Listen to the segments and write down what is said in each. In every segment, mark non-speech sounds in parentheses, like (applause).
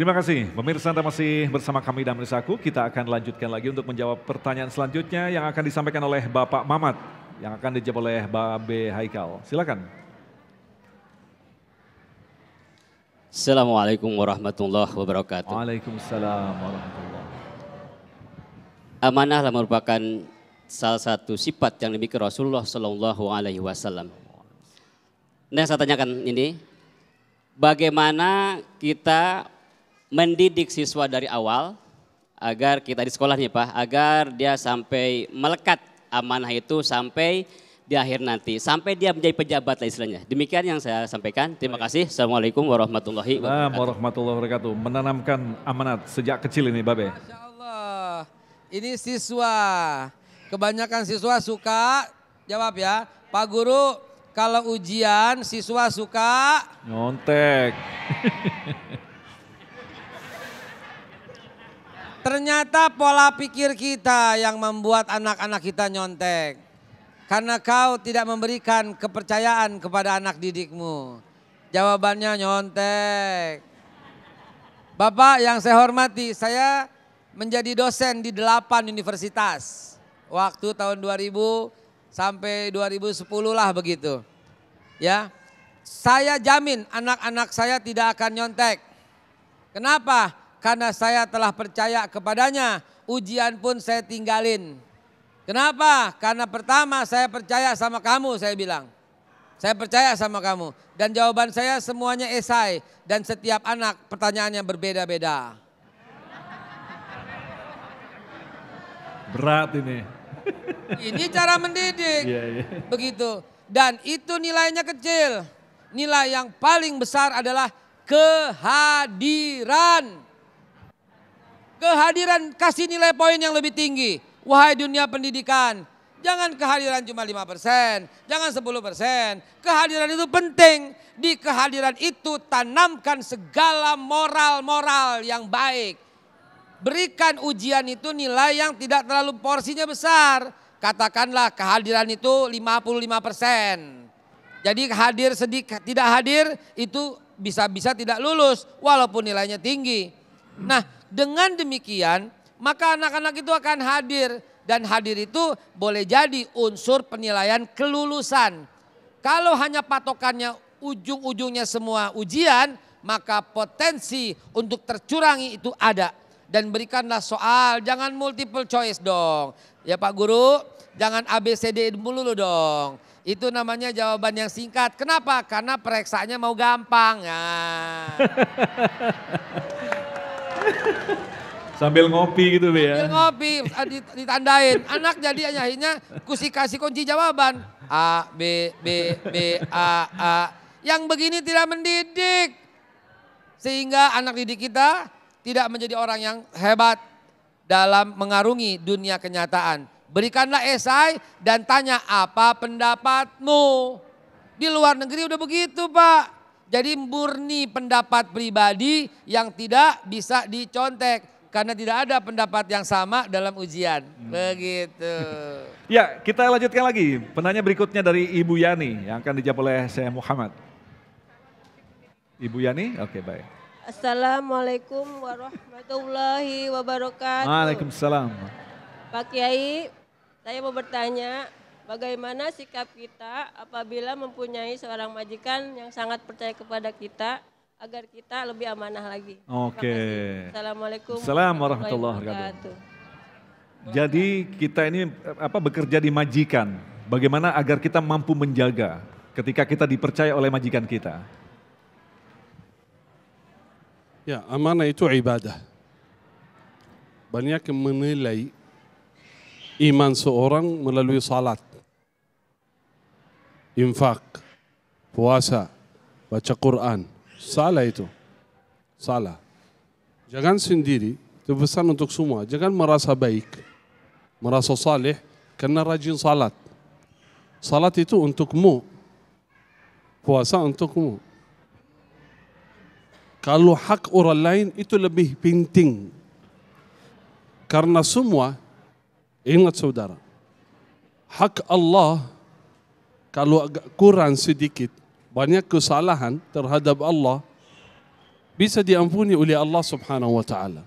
Terima kasih, pemirsa Anda masih bersama kami dan Aku. Kita akan lanjutkan lagi untuk menjawab pertanyaan selanjutnya yang akan disampaikan oleh Bapak Mamat, yang akan dijawab oleh Babe Haikal. Silakan. Assalamualaikum warahmatullahi wabarakatuh. Waalaikumsalam warahmatullahi wabarakatuh. Amanahlah merupakan salah satu sifat yang dimiliki Rasulullah Shallallahu Alaihi Wasallam. Nah, saya tanyakan ini, bagaimana kita mendidik siswa dari awal agar kita di sekolah nih Pak, agar dia sampai melekat amanah itu sampai di akhir nanti, sampai dia menjadi pejabat lah istilahnya. Demikian yang saya sampaikan. Terima kasih. Assalamualaikum warahmatullahi wabarakatuh. warahmatullahi wabarakatuh. Menanamkan amanat sejak kecil ini Babe. Masya Allah. Ini siswa. Kebanyakan siswa suka, jawab ya. Pak Guru, kalau ujian siswa suka... Nyontek. (laughs) Ternyata pola pikir kita yang membuat anak-anak kita nyontek. Karena kau tidak memberikan kepercayaan kepada anak didikmu. Jawabannya nyontek. Bapak yang saya hormati, saya menjadi dosen di delapan universitas. Waktu tahun 2000 sampai 2010 lah begitu. Ya, saya jamin anak-anak saya tidak akan nyontek. Kenapa? karena saya telah percaya kepadanya, ujian pun saya tinggalin. Kenapa? Karena pertama saya percaya sama kamu, saya bilang. Saya percaya sama kamu. Dan jawaban saya semuanya esai. Dan setiap anak pertanyaannya berbeda-beda. Berat ini. Ini cara mendidik. Yeah, yeah. Begitu. Dan itu nilainya kecil. Nilai yang paling besar adalah kehadiran. Kehadiran kasih nilai poin yang lebih tinggi. Wahai dunia pendidikan, jangan kehadiran cuma 5%, jangan 10%. Kehadiran itu penting. Di kehadiran itu tanamkan segala moral-moral yang baik. Berikan ujian itu nilai yang tidak terlalu porsinya besar. Katakanlah kehadiran itu 55%. Jadi hadir sedikit, tidak hadir itu bisa-bisa tidak lulus walaupun nilainya tinggi. Nah, dengan demikian, maka anak-anak itu akan hadir dan hadir itu boleh jadi unsur penilaian kelulusan. Kalau hanya patokannya ujung-ujungnya semua ujian, maka potensi untuk tercurangi itu ada. Dan berikanlah soal, jangan multiple choice dong. Ya Pak Guru, jangan ABCD mulu dong. Itu namanya jawaban yang singkat. Kenapa? Karena pereksanya mau gampang. Nah. (laughs) (laughs) Sambil ngopi gitu Be ya. Sambil ngopi ah, ditandain. Anak jadi akhirnya kusi kasih kunci jawaban. A, B, B, B, A, A. Yang begini tidak mendidik. Sehingga anak didik kita tidak menjadi orang yang hebat dalam mengarungi dunia kenyataan. Berikanlah esai dan tanya apa pendapatmu. Di luar negeri udah begitu pak. Jadi murni pendapat pribadi yang tidak bisa dicontek karena tidak ada pendapat yang sama dalam ujian. Hmm. Begitu. (laughs) ya, kita lanjutkan lagi. Penanya berikutnya dari Ibu Yani yang akan dijawab oleh saya Muhammad. Ibu Yani, oke okay, baik. Assalamualaikum warahmatullahi wabarakatuh. Waalaikumsalam. Pak Kiai, saya mau bertanya, Bagaimana sikap kita apabila mempunyai seorang majikan yang sangat percaya kepada kita agar kita lebih amanah lagi. Oke. Assalamualaikum. Assalamualaikum warahmatullahi wabarakatuh. Jadi kita ini apa bekerja di majikan. Bagaimana agar kita mampu menjaga ketika kita dipercaya oleh majikan kita? Ya, amanah itu ibadah. Banyak menilai iman seorang melalui salat infak, puasa, baca Quran. Salah itu. Salah. Jangan sendiri, itu pesan untuk semua. Jangan merasa baik, merasa saleh karena rajin salat. Salat itu untukmu. Puasa untukmu. Kalau hak orang lain itu lebih penting. Karena semua, ingat saudara, hak Allah Kalau kurang sedikit, banyak kesalahan terhadap Allah bisa diampuni oleh Allah Subhanahu wa taala.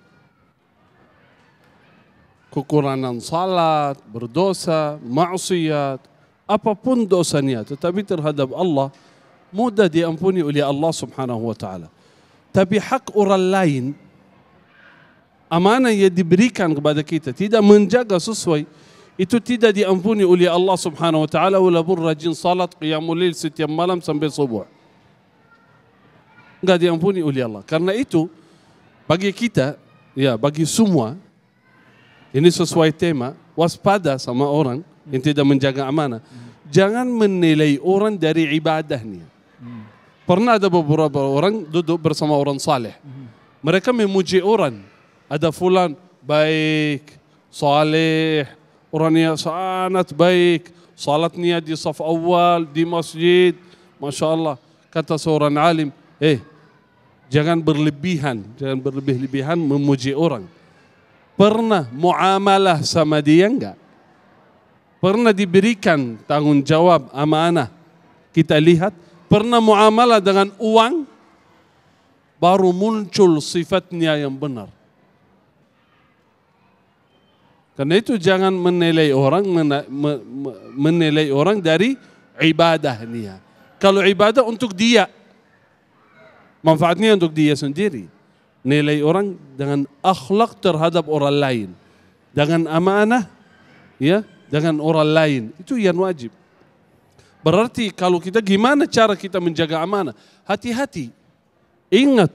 Kekurangan salat, berdosa, maksiat, apapun dosanya tetapi terhadap Allah mudah diampuni oleh Allah Subhanahu wa taala. Tapi hak orang lain amanah yang diberikan kepada kita tidak menjaga sesuai itu tidak diampuni oleh Allah Subhanahu wa taala walaupun rajin salat qiyamul lail setiap malam sampai subuh. Enggak diampuni oleh Allah. Karena itu bagi kita ya bagi semua ini sesuai tema waspada sama orang yang tidak menjaga amanah. Jangan menilai orang dari ibadahnya. Pernah ada beberapa orang duduk bersama orang saleh. Mereka memuji orang. Ada fulan baik, saleh, orangnya sangat baik, salatnya di saf awal, di masjid, Masya Allah. Kata seorang alim, eh jangan berlebihan, jangan berlebih-lebihan memuji orang. Pernah muamalah sama dia enggak? Pernah diberikan tanggung jawab amanah? Kita lihat, pernah muamalah dengan uang? Baru muncul sifatnya yang benar. Karena itu jangan menilai orang menilai orang dari ibadahnya. Kalau ibadah untuk dia, manfaatnya untuk dia sendiri. Nilai orang dengan akhlak terhadap orang lain, dengan amanah, ya, dengan orang lain itu yang wajib. Berarti kalau kita gimana cara kita menjaga amanah? Hati-hati. Ingat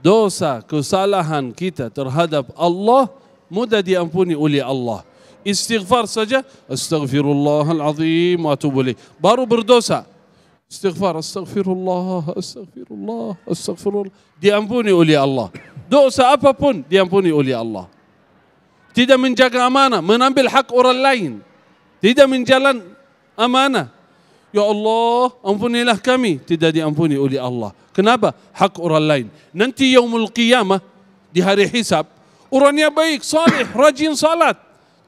dosa kesalahan kita terhadap Allah مدد أنفوني أولي الله استغفار سجى استغفر الله العظيم واتوب اليه بارو بردوسا استغفار استغفر الله استغفر الله استغفر الله دي امبوني اولي الله دوسا ابابون دي امبوني اولي الله تيدا من جاك امانه من امبل حق اور اللاين تيدا من جلن امانه يا الله امبوني له كمي تيدا دي امبوني اولي الله كنابه حق اور اللين ننتي يوم القيامه دي هاري حساب orangnya baik, salih, (coughs) rajin salat.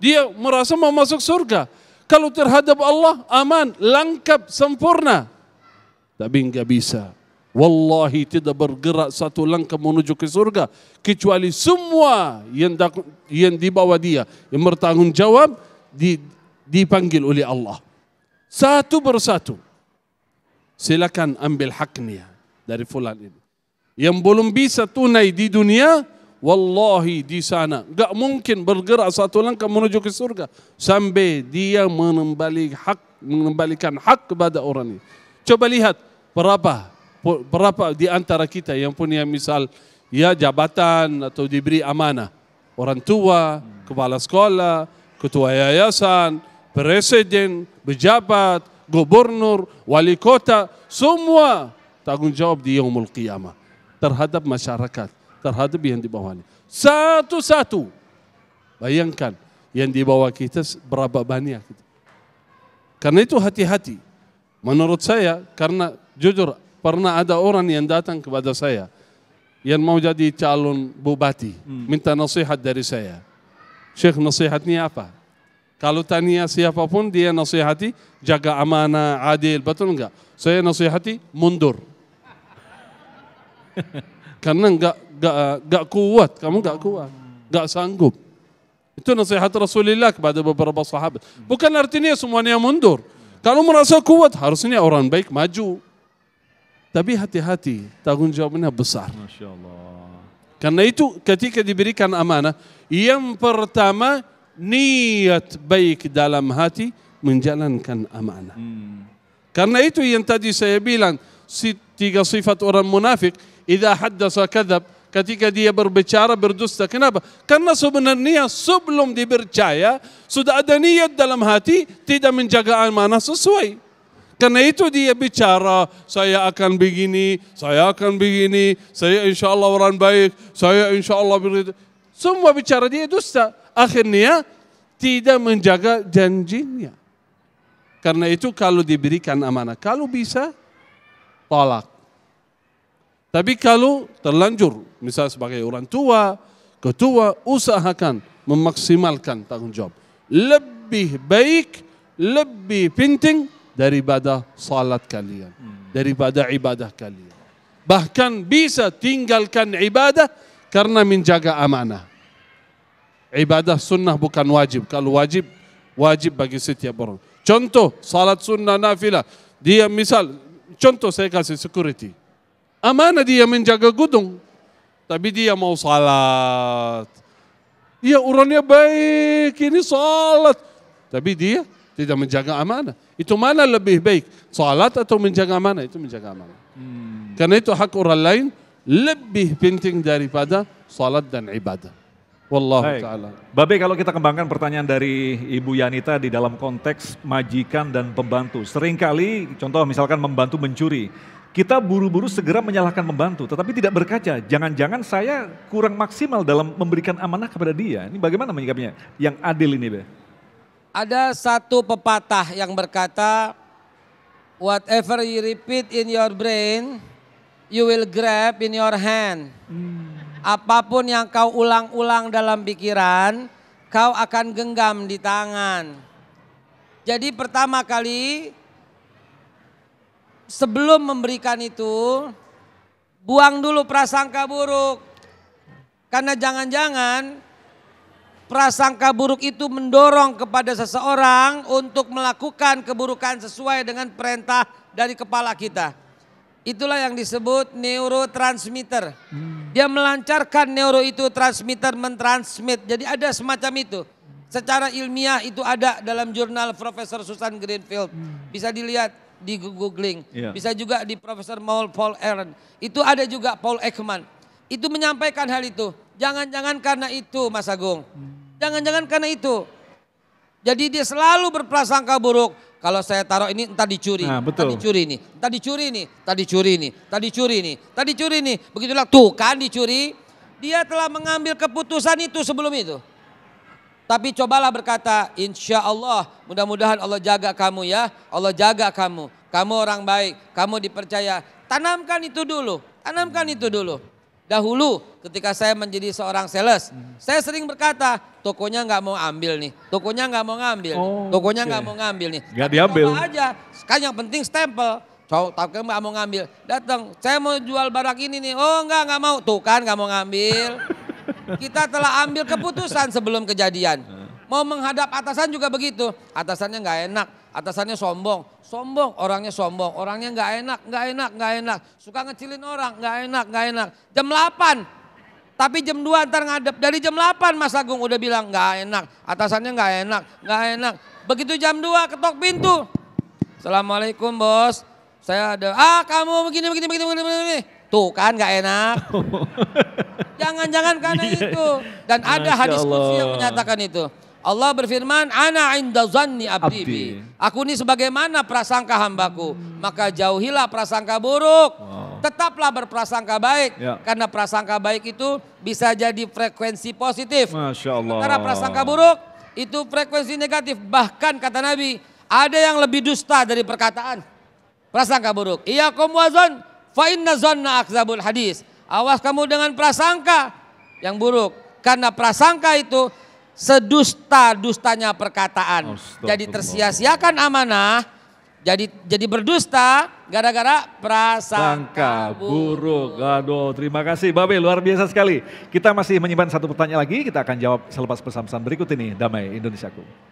Dia merasa mau masuk surga. Kalau terhadap Allah aman, lengkap, sempurna. Tapi enggak bisa. Wallahi tidak bergerak satu langkah menuju ke surga kecuali semua yang yang dibawa dia yang bertanggung jawab di, dipanggil oleh Allah satu bersatu. Silakan ambil haknya dari fulan ini. Yang belum bisa tunai di dunia wallahi di sana enggak mungkin bergerak satu langkah menuju ke surga sambil dia mengembali hak mengembalikan hak kepada orang ini coba lihat berapa berapa di antara kita yang punya misal ya jabatan atau diberi amanah orang tua kepala sekolah ketua yayasan presiden pejabat gubernur wali kota semua tanggungjawab di yaumul qiyamah terhadap masyarakat terhadap yang di bawahnya. Satu-satu. Bayangkan yang di bawah kita berapa banyak. Karena itu hati-hati. Menurut saya, karena jujur pernah ada orang yang datang kepada saya yang mau jadi calon bupati, hmm. minta nasihat dari saya. Syekh nasihatnya apa? Kalau tanya siapapun dia nasihati jaga amanah, adil, betul enggak? Saya nasihati mundur. (laughs) Karena enggak gak, eh, gak kuat, kamu gak kuat, gak sanggup. Itu nasihat Rasulullah kepada beberapa sahabat. Bukan artinya semuanya mundur. Kalau merasa kuat, harusnya orang baik maju. Tapi hati-hati, tanggung jawabnya besar. Masya Allah. Karena itu ketika diberikan amanah, yang pertama niat baik dalam hati menjalankan amanah. Hmm. Karena itu yang tadi saya bilang, tiga sifat orang munafik, jika hadasa kadab, ketika dia berbicara berdusta. Kenapa? Karena sebenarnya sebelum dipercaya sudah ada niat dalam hati tidak menjaga amanah sesuai. Karena itu dia bicara, saya akan begini, saya akan begini, saya insya Allah orang baik, saya insya Allah begitu. Semua bicara dia dusta. Akhirnya tidak menjaga janjinya. Karena itu kalau diberikan amanah, kalau bisa tolak. Tapi kalau terlanjur, misalnya sebagai orang tua, ketua, usahakan memaksimalkan tanggung jawab. Lebih baik, lebih penting daripada salat kalian, daripada ibadah kalian. Bahkan bisa tinggalkan ibadah karena menjaga amanah. Ibadah sunnah bukan wajib. Kalau wajib, wajib bagi setiap orang. Contoh, salat sunnah nafilah. Dia misal, contoh saya kasih security Amanah dia menjaga gedung, tapi dia mau salat. Iya orangnya baik, ini salat. Tapi dia tidak menjaga amanah. Itu mana lebih baik? Salat atau menjaga amanah? Itu menjaga amanah. Hmm. Karena itu hak orang lain lebih penting daripada salat dan ibadah. Wallahu Baik. ta'ala. Babe kalau kita kembangkan pertanyaan dari Ibu Yanita di dalam konteks majikan dan pembantu. Seringkali contoh misalkan membantu mencuri kita buru-buru segera menyalahkan membantu, tetapi tidak berkaca. Jangan-jangan saya kurang maksimal dalam memberikan amanah kepada dia. Ini bagaimana menyikapinya? Yang adil ini, Be. Ada satu pepatah yang berkata, whatever you repeat in your brain, you will grab in your hand. Hmm. Apapun yang kau ulang-ulang dalam pikiran, kau akan genggam di tangan. Jadi pertama kali sebelum memberikan itu, buang dulu prasangka buruk. Karena jangan-jangan prasangka buruk itu mendorong kepada seseorang untuk melakukan keburukan sesuai dengan perintah dari kepala kita. Itulah yang disebut neurotransmitter. Dia melancarkan neuro itu transmitter mentransmit. Jadi ada semacam itu. Secara ilmiah itu ada dalam jurnal Profesor Susan Greenfield. Bisa dilihat di googling. Yeah. Bisa juga di Profesor Maul Paul Aaron. Itu ada juga Paul Ekman. Itu menyampaikan hal itu. Jangan-jangan karena itu Mas Agung. Hmm. Jangan-jangan karena itu. Jadi dia selalu berprasangka buruk. Kalau saya taruh ini tadi dicuri, nah, betul. Entah dicuri ini, Entah dicuri ini, Entah dicuri ini, Entah dicuri ini, Entah dicuri ini. Begitulah tuh kan dicuri. Dia telah mengambil keputusan itu sebelum itu. Tapi cobalah berkata, insya Allah mudah-mudahan Allah jaga kamu ya. Allah jaga kamu. Kamu orang baik, kamu dipercaya. Tanamkan itu dulu, tanamkan itu dulu. Dahulu ketika saya menjadi seorang sales, hmm. saya sering berkata, tokonya nggak mau ambil nih, tokonya nggak mau ngambil, oh, tokonya nggak okay. mau ngambil nih. Nggak diambil. Coba aja, kan yang penting stempel. Cowok tapi nggak mau ngambil, datang, saya mau jual barang ini nih, oh nggak nggak mau, tuh kan nggak mau ngambil. (laughs) Kita telah ambil keputusan sebelum kejadian. Mau menghadap atasan juga begitu. Atasannya nggak enak, atasannya sombong. Sombong, orangnya sombong. Orangnya nggak enak, nggak enak, nggak enak. Suka ngecilin orang, nggak enak, nggak enak. Jam 8, tapi jam 2 ntar ngadep. Dari jam 8 Mas Agung udah bilang nggak enak. Atasannya nggak enak, nggak enak. Begitu jam 2 ketok pintu. Assalamualaikum bos. Saya ada, ah kamu begini, begini, begini, begini. begini. Tuh kan gak enak. (laughs) Jangan-jangan karena iya, itu. Dan Masya ada hadis kursi yang menyatakan itu. Allah berfirman, "Ana inda zanni abdi, abdi. Aku ini sebagaimana prasangka hambaku, maka jauhilah prasangka buruk. Wow. Tetaplah berprasangka baik ya. karena prasangka baik itu bisa jadi frekuensi positif. Masya Karena prasangka buruk itu frekuensi negatif. Bahkan kata Nabi, ada yang lebih dusta dari perkataan. Prasangka buruk. Iya kaum wazan Fa inna zanna akzabul hadis. Awas kamu dengan prasangka yang buruk. Karena prasangka itu sedusta-dustanya perkataan. Jadi tersia-siakan amanah, jadi jadi berdusta gara-gara prasangka buruk. Aduh, terima kasih Babe, luar biasa sekali. Kita masih menyimpan satu pertanyaan lagi, kita akan jawab selepas pesan-pesan berikut ini. Damai Indonesiaku.